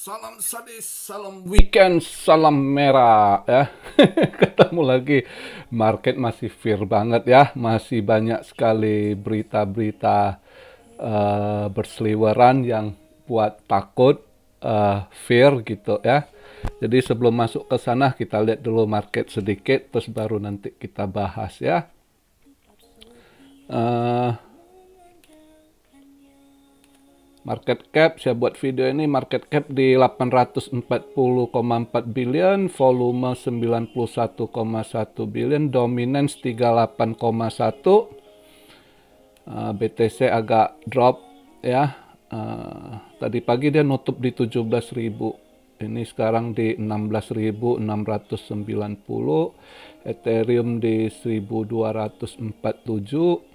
Salam sadis, salam weekend, salam merah ya. Ketemu lagi, market masih fear banget ya, masih banyak sekali berita-berita uh, berseliweran yang buat takut uh, eh, fear gitu ya. Jadi sebelum masuk ke sana kita lihat dulu market sedikit, terus baru nanti kita bahas ya. Uh, Market cap saya buat video ini market cap di 840,4 billion, volume 91,1 billion, dominance 38,1. Uh, BTC agak drop ya. Uh, tadi pagi dia nutup di 17.000. Ini sekarang di 16.690, Ethereum di 1247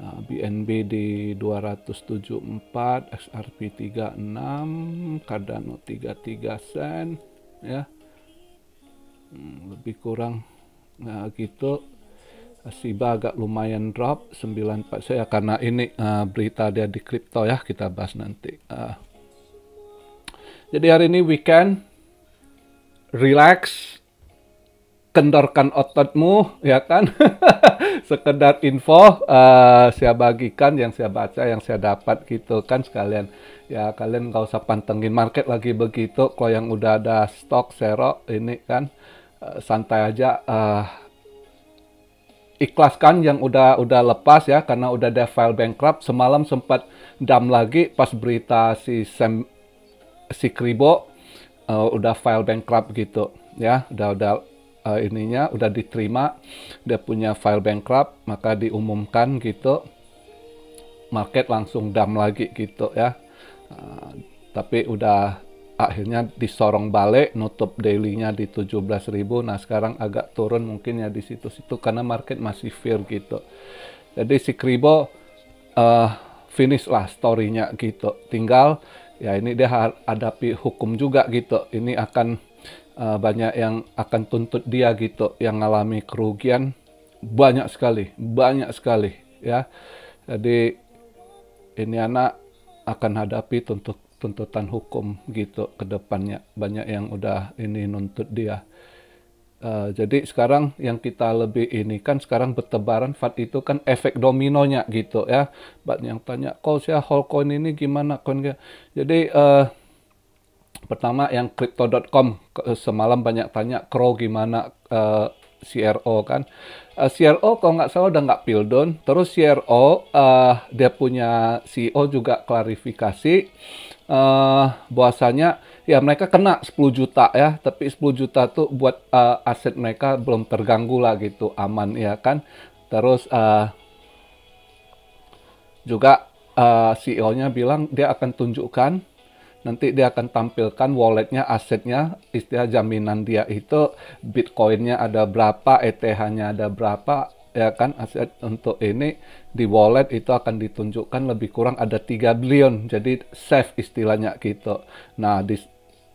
BNB di 274, XRP 36, Cardano 33 sen ya. Hmm, lebih kurang nah, gitu. Siba agak lumayan drop 94 saya karena ini uh, berita dia di kripto ya kita bahas nanti. Uh, jadi hari ini weekend relax kendorkan ototmu ya kan sekedar info uh, saya bagikan yang saya baca yang saya dapat gitu kan sekalian ya kalian nggak usah pantengin market lagi begitu kalau yang udah ada stok serok ini kan uh, santai aja uh, ikhlaskan yang udah udah lepas ya karena udah ada file bankrupt semalam sempat dam lagi pas berita si Sam si Kribo uh, udah file bankrupt gitu ya udah udah uh, ininya udah diterima dia punya file bankrupt maka diumumkan gitu market langsung dam lagi gitu ya uh, tapi udah akhirnya disorong balik nutup dailynya di 17.000 nah sekarang agak turun mungkin ya di situ-situ karena market masih fear gitu jadi si Kribo uh, finish lah storynya gitu tinggal ya ini dia hadapi hukum juga gitu ini akan uh, banyak yang akan tuntut dia gitu yang ngalami kerugian banyak sekali banyak sekali ya jadi ini anak akan hadapi tuntut tuntutan hukum gitu ke depannya banyak yang udah ini nuntut dia Uh, jadi sekarang yang kita lebih ini kan sekarang bertebaran fat itu kan efek dominonya gitu ya. Buat yang tanya, kau sih Holcoin ini gimana? Kon jadi uh, pertama yang crypto.com eh, semalam banyak tanya crow gimana uh, eh, CRO kan uh, eh, CRO kalau nggak salah udah nggak peel down terus CRO uh, dia punya CEO juga klarifikasi uh, bahwasanya ya mereka kena 10 juta ya, tapi 10 juta tuh buat uh, aset mereka belum terganggu lah gitu, aman ya kan. Terus uh, juga uh, CEO-nya bilang dia akan tunjukkan nanti dia akan tampilkan walletnya, asetnya, istilah jaminan dia itu bitcoinnya ada berapa, ETH-nya ada berapa, ya kan aset untuk ini di wallet itu akan ditunjukkan lebih kurang ada 3 billion jadi safe istilahnya gitu nah di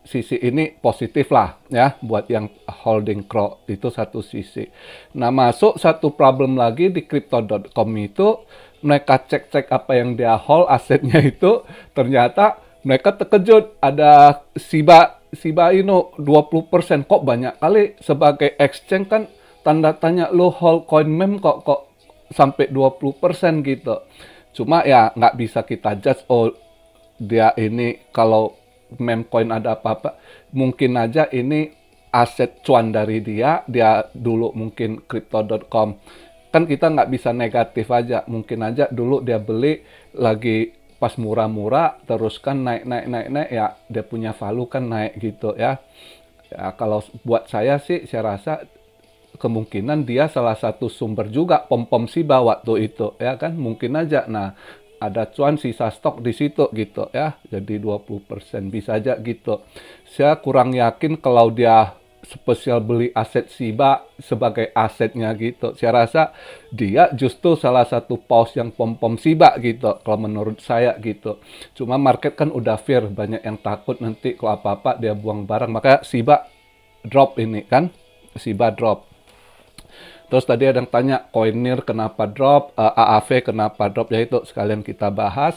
sisi ini positif lah ya buat yang holding crow itu satu sisi nah masuk satu problem lagi di crypto.com itu mereka cek-cek apa yang dia hold asetnya itu ternyata mereka terkejut ada Shiba Shiba Inu 20% kok banyak kali sebagai exchange kan tanda tanya lo hold coin mem kok kok sampai 20% gitu. Cuma ya nggak bisa kita judge oh dia ini kalau mem coin ada apa-apa mungkin aja ini aset cuan dari dia dia dulu mungkin crypto.com kan kita nggak bisa negatif aja mungkin aja dulu dia beli lagi pas murah-murah terus kan naik naik naik naik ya dia punya value kan naik gitu ya. ya kalau buat saya sih saya rasa kemungkinan dia salah satu sumber juga pom-pom si bawa tuh itu ya kan mungkin aja nah ada cuan sisa stok di situ gitu ya jadi 20% bisa aja gitu saya kurang yakin kalau dia spesial beli aset Siba sebagai asetnya gitu. Saya rasa dia justru salah satu paus yang pom-pom Siba gitu kalau menurut saya gitu. Cuma market kan udah fear banyak yang takut nanti kalau apa-apa dia buang barang maka Siba drop ini kan. Siba drop. Terus tadi ada yang tanya Koinir kenapa drop, uh, eh, AAV kenapa drop ya itu sekalian kita bahas.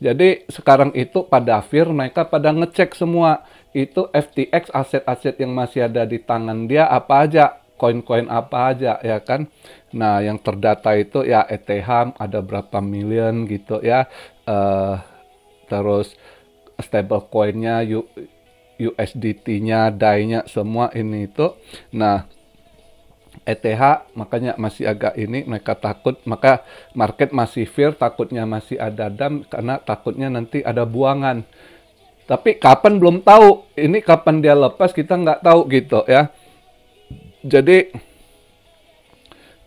Jadi sekarang itu pada akhir mereka pada ngecek semua itu FTX aset-aset yang masih ada di tangan dia apa aja, koin-koin apa aja ya kan. Nah, yang terdata itu ya ETH ada berapa million gitu ya. Uh, terus stable coinnya USDT-nya, DAI-nya semua ini itu. Nah, ETH makanya masih agak ini mereka takut maka market masih fear takutnya masih ada dam karena takutnya nanti ada buangan tapi kapan belum tahu ini kapan dia lepas kita nggak tahu gitu ya jadi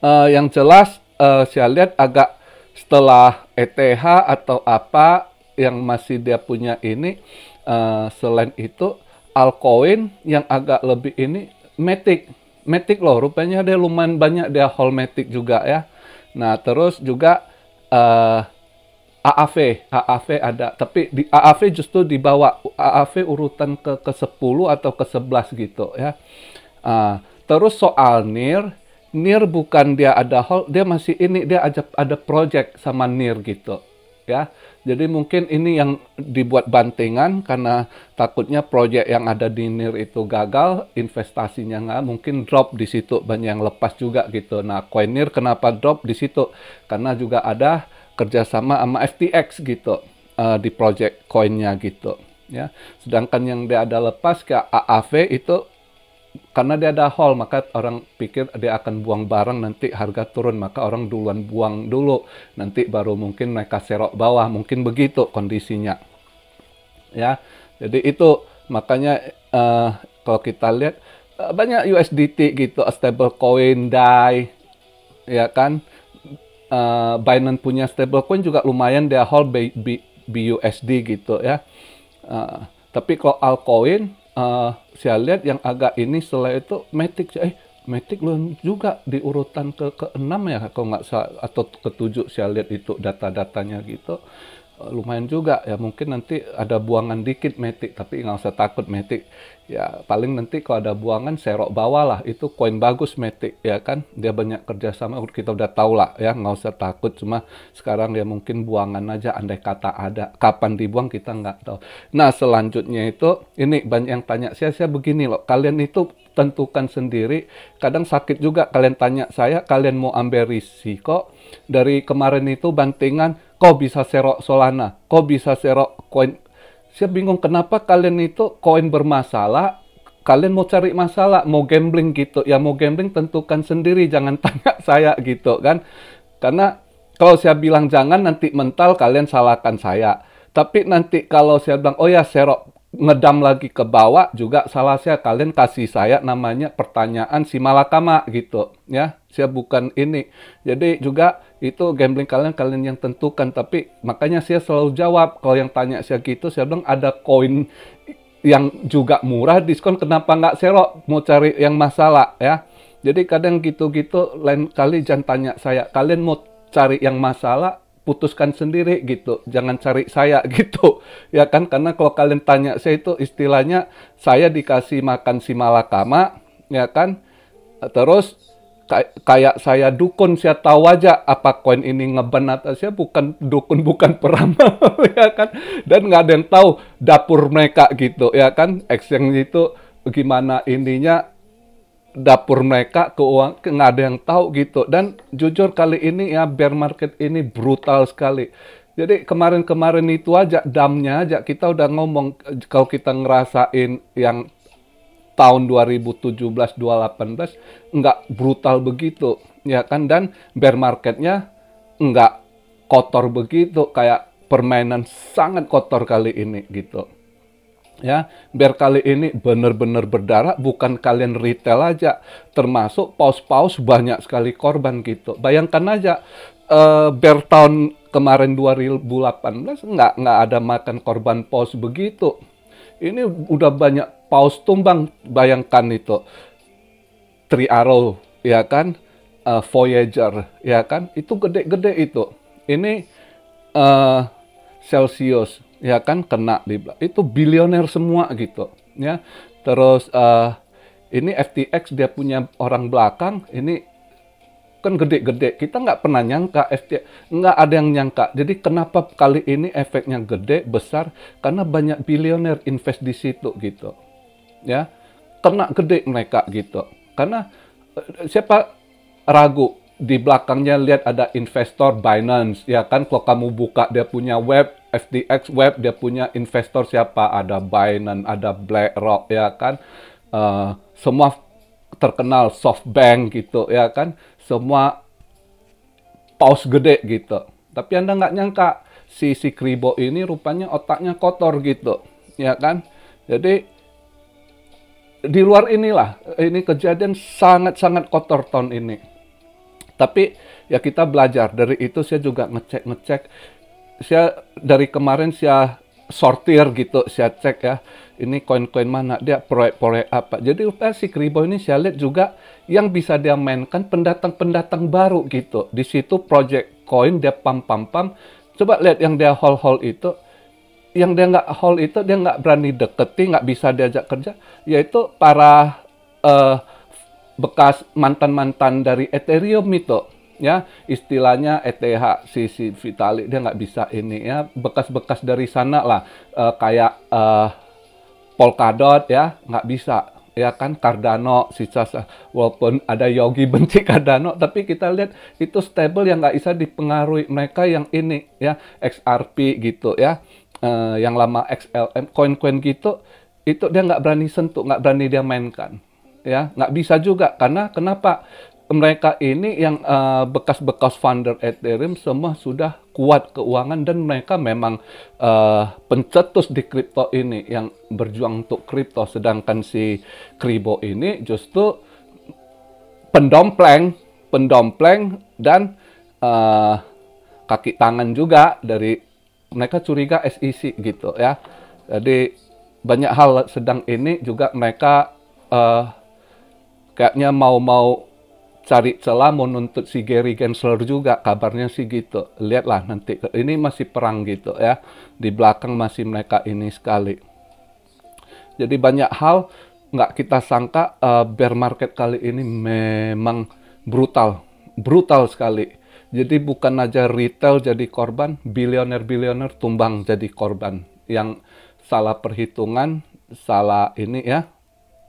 uh, yang jelas uh, saya lihat agak setelah ETH atau apa yang masih dia punya ini uh, selain itu Alcoin yang agak lebih ini Matic matic loh rupanya dia lumayan banyak dia hall matic juga ya nah terus juga uh, eh, AAV, AAV ada, tapi di AAV justru dibawa AAV urutan ke ke 10 atau ke 11 gitu ya. Uh, terus soal NIR, NIR bukan dia ada hall, dia masih ini dia ada ada project sama NIR gitu ya. Jadi mungkin ini yang dibuat bantingan karena takutnya proyek yang ada di NIR itu gagal, investasinya nggak mungkin drop di situ, banyak yang lepas juga gitu. Nah, koin NIR kenapa drop di situ? Karena juga ada kerjasama sama FTX gitu uh, di proyek koinnya gitu. Ya, sedangkan yang dia ada lepas ke AAV itu karena dia ada hall maka orang pikir dia akan buang barang nanti harga turun maka orang duluan buang dulu nanti baru mungkin mereka serok bawah mungkin begitu kondisinya ya jadi itu makanya uh, kalau kita lihat uh, banyak USDT gitu stable coin DAI ya kan uh, Binance punya stable coin juga lumayan dia hold BUSD gitu ya uh, tapi kalau altcoin uh, saya lihat yang agak ini setelah itu Matic eh Matic lu juga di urutan ke keenam ya kalau nggak salah atau ketujuh saya lihat itu data-datanya gitu lumayan juga ya mungkin nanti ada buangan dikit metik tapi nggak usah takut metik ya paling nanti kalau ada buangan serok bawah lah itu koin bagus metik ya kan dia banyak kerjasama kita udah tahu lah ya nggak usah takut cuma sekarang dia mungkin buangan aja andai kata ada kapan dibuang kita nggak tahu nah selanjutnya itu ini banyak yang tanya saya saya begini loh kalian itu tentukan sendiri kadang sakit juga kalian tanya saya kalian mau ambil risiko dari kemarin itu bantingan Kau bisa serok Solana, kau bisa serok koin. Saya bingung kenapa kalian itu koin bermasalah, kalian mau cari masalah, mau gambling gitu. Ya mau gambling tentukan sendiri, jangan tanya saya gitu kan. Karena kalau saya bilang jangan nanti mental kalian salahkan saya. Tapi nanti kalau saya bilang, oh ya serok ngedam lagi ke bawah juga salah saya kalian kasih saya namanya pertanyaan si malakama gitu ya saya bukan ini jadi juga itu gambling kalian kalian yang tentukan tapi makanya saya selalu jawab kalau yang tanya saya gitu saya bilang ada koin yang juga murah diskon kenapa nggak serok mau cari yang masalah ya jadi kadang gitu-gitu lain kali jangan tanya saya kalian mau cari yang masalah putuskan sendiri gitu jangan cari saya gitu ya kan karena kalau kalian tanya saya itu istilahnya saya dikasih makan si malakama ya kan terus kayak saya dukun saya tahu aja apa koin ini ngeben atau saya bukan dukun bukan peramal ya kan dan nggak ada yang tahu dapur mereka gitu ya kan exchange itu gimana ininya dapur mereka keuang nggak ada yang tahu gitu dan jujur kali ini ya bear market ini brutal sekali jadi kemarin-kemarin itu aja damnya aja kita udah ngomong kalau kita ngerasain yang tahun 2017 2018 nggak brutal begitu ya kan dan bear marketnya nggak kotor begitu kayak permainan sangat kotor kali ini gitu ya biar kali ini benar-benar berdarah bukan kalian retail aja termasuk paus-paus banyak sekali korban gitu bayangkan aja eh, kemarin dua tahun kemarin 2018 nggak nggak ada makan korban paus begitu ini udah banyak paus tumbang bayangkan itu Tri arrow ya kan uh, voyager ya kan itu gede-gede itu ini uh, Celsius ya kan kena di itu bilioner semua gitu ya terus uh, ini FTX dia punya orang belakang ini kan gede-gede kita nggak pernah nyangka FTX nggak ada yang nyangka jadi kenapa kali ini efeknya gede besar karena banyak bilioner invest di situ gitu ya kena gede mereka gitu karena uh, siapa ragu di belakangnya lihat ada investor Binance ya kan kalau kamu buka dia punya web FTX Web dia punya investor siapa ada Binance ada BlackRock ya kan uh, semua terkenal SoftBank gitu ya kan semua paus gede gitu tapi anda nggak nyangka si si Kribo ini rupanya otaknya kotor gitu ya kan jadi di luar inilah ini kejadian sangat-sangat kotor tahun ini tapi ya kita belajar dari itu saya juga ngecek-ngecek saya dari kemarin saya sortir gitu, saya cek ya, ini koin-koin mana, dia proyek-proyek apa. Jadi rupanya si Kribo ini saya lihat juga yang bisa dia mainkan pendatang-pendatang baru gitu. Di situ project koin dia pam-pam-pam, coba lihat yang dia hold-hold itu, yang dia nggak hold itu dia nggak berani deketi, nggak bisa diajak kerja, yaitu para uh, bekas mantan-mantan dari Ethereum itu ya istilahnya ETH sisi Vitalik dia nggak bisa ini ya bekas-bekas dari sana lah e, kayak e, Polkadot ya nggak bisa ya kan Cardano sisa walaupun ada Yogi benci Cardano tapi kita lihat itu stable yang nggak bisa dipengaruhi mereka yang ini ya XRP gitu ya e, yang lama XLM koin-koin gitu itu dia nggak berani sentuh nggak berani dia mainkan ya nggak bisa juga karena kenapa mereka ini yang eh, bekas-bekas uh, founder Ethereum semua sudah kuat keuangan dan mereka memang uh, pencetus di kripto ini yang berjuang untuk kripto sedangkan si Kribo ini justru pendompleng, pendompleng dan uh, kaki tangan juga dari mereka curiga SEC gitu ya. Jadi banyak hal sedang ini juga mereka uh, kayaknya mau-mau cari celah mau nuntut si Gary Gensler juga kabarnya sih gitu lihatlah nanti ini masih perang gitu ya di belakang masih mereka ini sekali jadi banyak hal nggak kita sangka uh, bear market kali ini memang brutal brutal sekali jadi bukan aja retail jadi korban bilioner-bilioner tumbang jadi korban yang salah perhitungan salah ini ya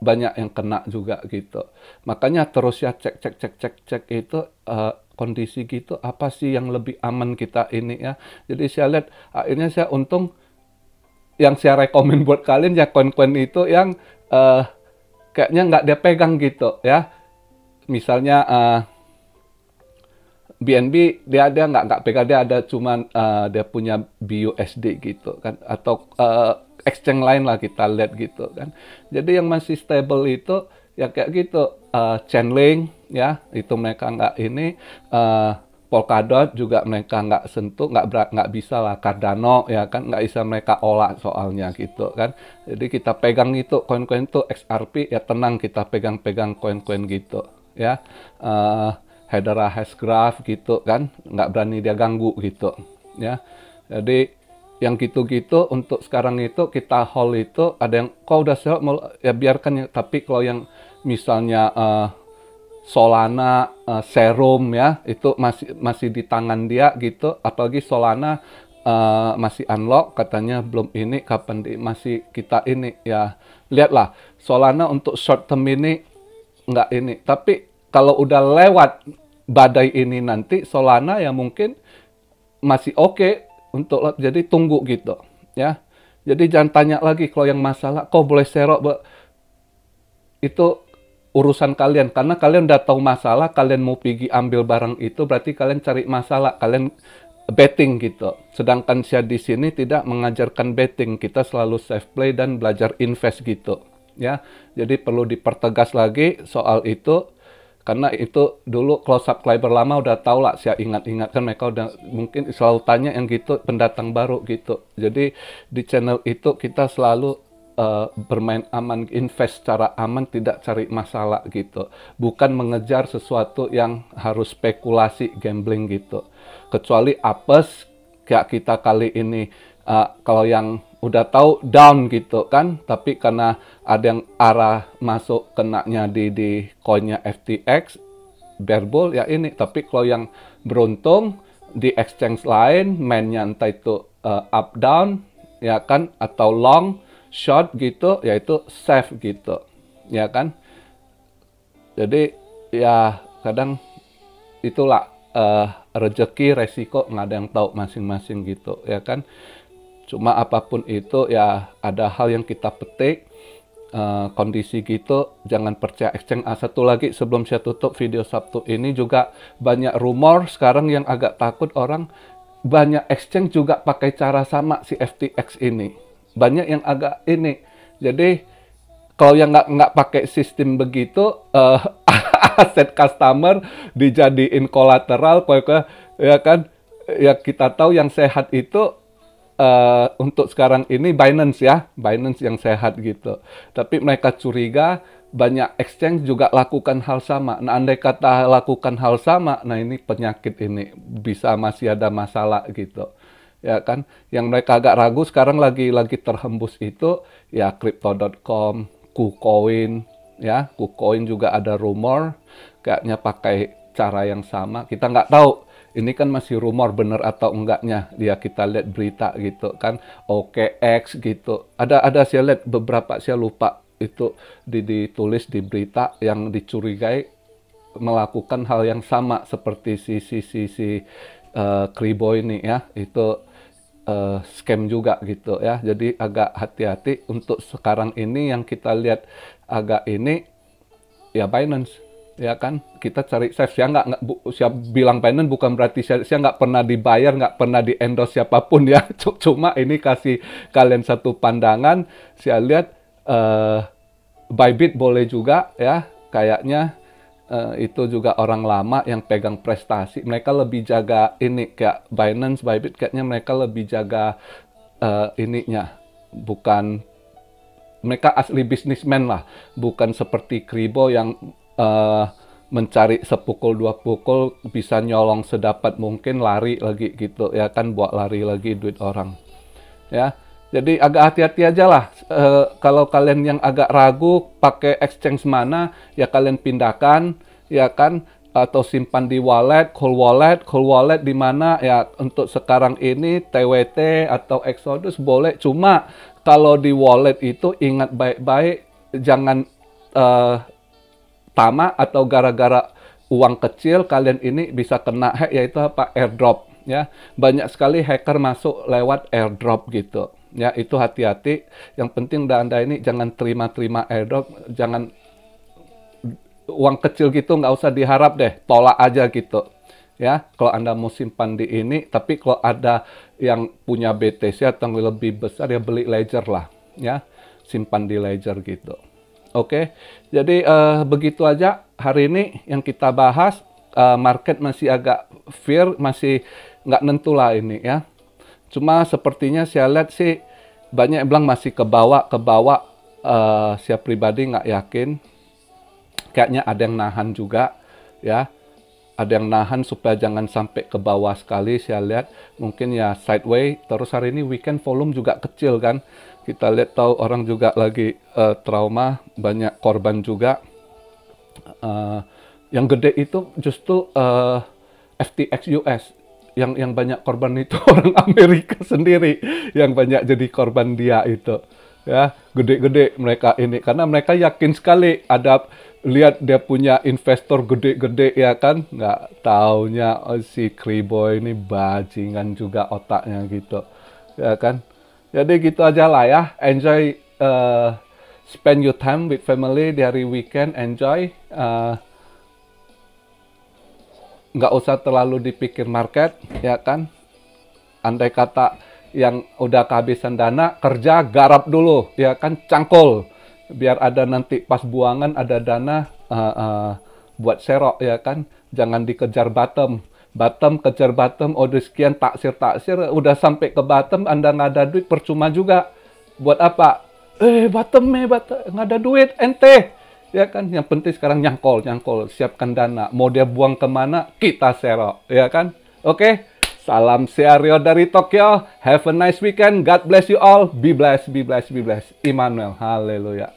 banyak yang kena juga gitu. Makanya terus ya cek cek cek cek cek itu uh, kondisi gitu apa sih yang lebih aman kita ini ya. Jadi saya lihat akhirnya saya untung yang saya rekomend buat kalian ya koin-koin itu yang uh, kayaknya nggak dia pegang gitu ya. Misalnya uh, eh, BNB dia ada nggak nggak pegang dia ada cuman uh, dia punya BUSD gitu kan atau uh, exchange lain lah kita lihat gitu kan. Jadi yang masih stable itu ya kayak gitu uh, Chainlink ya itu mereka nggak ini uh, Polkadot juga mereka nggak sentuh nggak berat nggak bisa lah Cardano ya kan nggak bisa mereka olah soalnya gitu kan jadi kita pegang itu koin-koin itu XRP ya tenang kita pegang-pegang koin-koin gitu ya uh, Hedera Hashgraph gitu kan nggak berani dia ganggu gitu ya jadi yang gitu-gitu untuk sekarang itu kita hold itu ada yang kau udah mau ya biarkan ya tapi kalau yang misalnya uh, Solana uh, serum ya itu masih masih di tangan dia gitu apalagi Solana uh, masih unlock katanya belum ini kapan di, masih kita ini ya lihatlah Solana untuk short term ini nggak ini tapi kalau udah lewat badai ini nanti Solana ya mungkin masih oke okay untuk Jadi tunggu gitu ya. Jadi jangan tanya lagi kalau yang masalah kok boleh serok Be? itu urusan kalian karena kalian udah tahu masalah kalian mau pergi ambil barang itu berarti kalian cari masalah kalian betting gitu sedangkan saya di sini tidak mengajarkan betting kita selalu safe play dan belajar invest gitu ya jadi perlu dipertegas lagi soal itu karena itu dulu close subscriber lama udah tau lah saya ingat-ingat kan mereka udah mungkin selalu tanya yang gitu pendatang baru gitu jadi di channel itu kita selalu uh, bermain aman invest secara aman tidak cari masalah gitu bukan mengejar sesuatu yang harus spekulasi gambling gitu kecuali apes kayak kita kali ini uh, kalau yang udah tahu down gitu kan tapi karena ada yang arah masuk kenaknya di di koinnya FTX bear ya ini tapi kalau yang beruntung di exchange lain mainnya entah itu uh, up down ya kan atau long short gitu yaitu safe gitu ya kan jadi ya kadang itulah uh, rezeki resiko nggak ada yang tahu masing-masing gitu ya kan Cuma apapun itu ya ada hal yang kita petik uh, kondisi gitu jangan percaya exchange. Eh, ah, satu lagi sebelum saya tutup video Sabtu ini juga banyak rumor sekarang yang agak takut orang banyak exchange eh, juga pakai cara sama si FTX ini. Banyak yang agak ini. Jadi kalau yang nggak nggak pakai sistem begitu uh, aset customer dijadiin kolateral, ya kan? Ya kita tahu yang sehat itu uh, untuk sekarang ini Binance ya, Binance yang sehat gitu. Tapi mereka curiga banyak exchange juga lakukan hal sama. Nah, andai kata lakukan hal sama, nah ini penyakit ini bisa masih ada masalah gitu. Ya kan, yang mereka agak ragu sekarang lagi lagi terhembus itu ya crypto.com, KuCoin, ya KuCoin juga ada rumor kayaknya pakai cara yang sama. Kita nggak tahu ini kan masih rumor bener atau enggaknya ya kita lihat berita gitu kan oke X gitu ada ada saya lihat beberapa saya lupa itu ditulis di berita yang dicurigai melakukan hal yang sama seperti si si si si uh, Kribo ini ya itu uh, scam juga gitu ya jadi agak hati-hati untuk sekarang ini yang kita lihat agak ini ya Binance ya kan kita cari saya saya nggak siap bilang penen bukan berarti saya saya nggak pernah dibayar nggak pernah di endorse siapapun ya cuma ini kasih kalian satu pandangan saya lihat uh, Bybit boleh juga ya kayaknya uh, itu juga orang lama yang pegang prestasi mereka lebih jaga ini kayak Binance Bybit kayaknya mereka lebih jaga uh, ininya bukan mereka asli bisnismen lah bukan seperti Kribo yang uh, mencari sepukul dua pukul bisa nyolong sedapat mungkin lari lagi gitu ya kan buat lari lagi duit orang ya jadi agak hati-hati aja lah e, kalau kalian yang agak ragu pakai exchange mana ya kalian pindahkan ya kan atau simpan di wallet cold wallet cold wallet di mana ya untuk sekarang ini TWT atau Exodus boleh cuma kalau di wallet itu ingat baik-baik jangan uh, pertama atau gara-gara uang kecil kalian ini bisa kena hack yaitu apa airdrop ya banyak sekali hacker masuk lewat airdrop gitu ya itu hati-hati yang penting anda ini jangan terima-terima airdrop jangan uang kecil gitu nggak usah diharap deh tolak aja gitu ya kalau anda mau simpan di ini tapi kalau ada yang punya BTC atau lebih besar ya beli ledger lah ya simpan di ledger gitu Oke, jadi uh, begitu aja hari ini yang kita bahas. Uh, market masih agak fear, masih nggak nentu lah ini ya. Cuma sepertinya saya lihat sih banyak yang bilang masih ke bawah, ke bawah. Eh, uh, saya pribadi nggak yakin. Kayaknya ada yang nahan juga ya. Ada yang nahan supaya jangan sampai ke bawah sekali. Saya lihat mungkin ya sideways. Terus hari ini weekend volume juga kecil kan kita lihat tahu orang juga lagi uh, trauma, banyak korban juga. Uh, yang gede itu justru uh, eh, FTX US. Yang yang banyak korban itu orang Amerika sendiri yang banyak jadi korban dia itu. Ya, gede-gede mereka ini karena mereka yakin sekali ada lihat dia punya investor gede-gede ya kan nggak taunya oh, si Kriboy ini bajingan juga otaknya gitu ya kan jadi gitu aja lah ya. Enjoy uh, spend your time with family di hari weekend. Enjoy. Uh, nggak usah terlalu dipikir market, ya kan? Andai kata yang udah kehabisan dana, kerja garap dulu, ya kan? Cangkul. Biar ada nanti pas buangan ada dana uh, uh, buat serok, ya kan? Jangan dikejar bottom Batam kejar Batam order oh, sekian taksir taksir udah sampai ke Batam Anda nggak ada duit percuma juga buat apa eh Batam eh Batam nggak ada duit ente ya kan yang penting sekarang nyangkol nyangkol siapkan dana mau dia buang kemana kita serok ya kan oke salam siario dari Tokyo have a nice weekend God bless you all be blessed be blessed be blessed Immanuel Haleluya